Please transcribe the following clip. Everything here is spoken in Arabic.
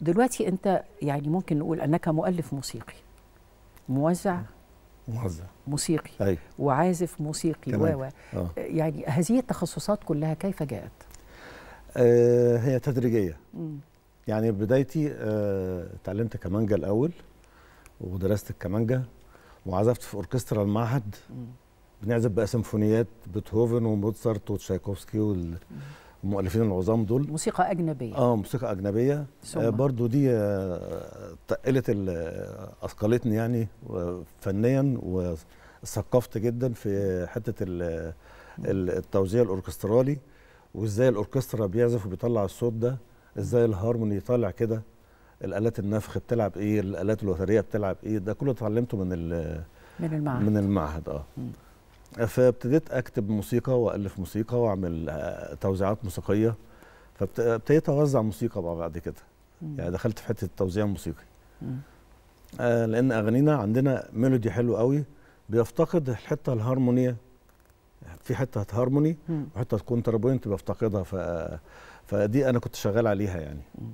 دلوقتي انت يعني ممكن نقول انك مؤلف موسيقي موزع موزع موسيقي أي. وعازف موسيقي و و آه. يعني هذه التخصصات كلها كيف جاءت آه هي تدريجيه مم. يعني بدايتي آه تعلمت كمانجا الاول ودرست الكمانجا وعزفت في اوركسترا المعهد مم. بنعزف بقى سيمفونيات بيتهوفن وموتسارت وتشايكوفسكي وال... المؤلفين العظام دول موسيقى اجنبيه اه موسيقى اجنبيه آه برضو دي آه، تقلت اثقلتني يعني فنيا وثقفت جدا في حته التوزيع الاوركسترالي وازاي الاوركسترا بيعزف وبيطلع الصوت ده ازاي الهارموني يطلع كده الالات النفخ بتلعب ايه الالات الوتريه بتلعب ايه ده كله اتعلمته من من المعهد من المعهد اه م. فابتديت اكتب موسيقى والف موسيقى واعمل آه، توزيعات موسيقيه فابتديت اوزع موسيقى بقى بعد كده مم. يعني دخلت في حته التوزيع الموسيقي آه لان اغانينا عندنا ميلودي حلو قوي بيفتقد الحته الهارمونيه في حته هارموني وحته كونتربوينت بيفتقدها ف فدي انا كنت شغال عليها يعني